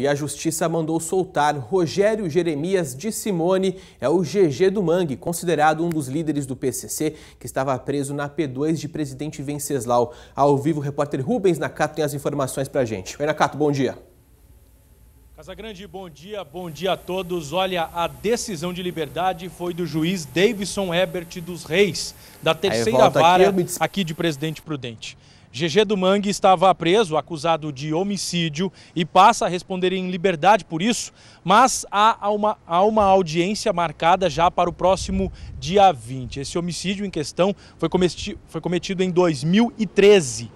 E a justiça mandou soltar Rogério Jeremias de Simone, é o GG do Mangue, considerado um dos líderes do PCC, que estava preso na P2 de Presidente Venceslau. Ao vivo, o repórter Rubens Nakato tem as informações para a gente. Oi, Nakato, bom dia. Casagrande, bom dia, bom dia a todos. Olha, a decisão de liberdade foi do juiz Davidson Ebert dos Reis, da terceira vara aqui, me... aqui de Presidente Prudente. GG do Mangue estava preso, acusado de homicídio e passa a responder em liberdade por isso, mas há uma, há uma audiência marcada já para o próximo dia 20. Esse homicídio em questão foi foi cometido em 2013.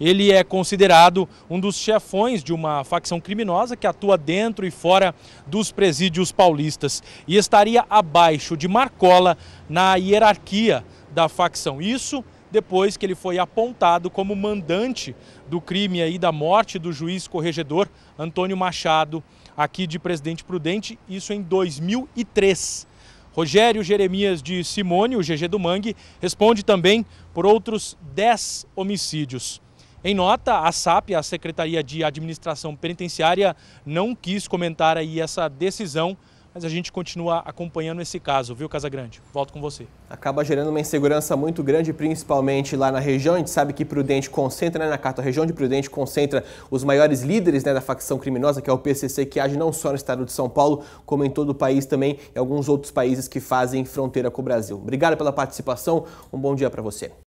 Ele é considerado um dos chefões de uma facção criminosa que atua dentro e fora dos presídios paulistas e estaria abaixo de Marcola na hierarquia da facção. Isso depois que ele foi apontado como mandante do crime aí da morte do juiz corregedor Antônio Machado, aqui de Presidente Prudente, isso em 2003. Rogério Jeremias de Simone, o GG do Mangue, responde também por outros 10 homicídios. Em nota, a SAP, a Secretaria de Administração Penitenciária, não quis comentar aí essa decisão mas a gente continua acompanhando esse caso, viu, Casagrande? Volto com você. Acaba gerando uma insegurança muito grande, principalmente lá na região. A gente sabe que Prudente concentra, né, na carta, a região de Prudente concentra os maiores líderes né, da facção criminosa, que é o PCC, que age não só no estado de São Paulo, como em todo o país também e alguns outros países que fazem fronteira com o Brasil. Obrigado pela participação, um bom dia para você.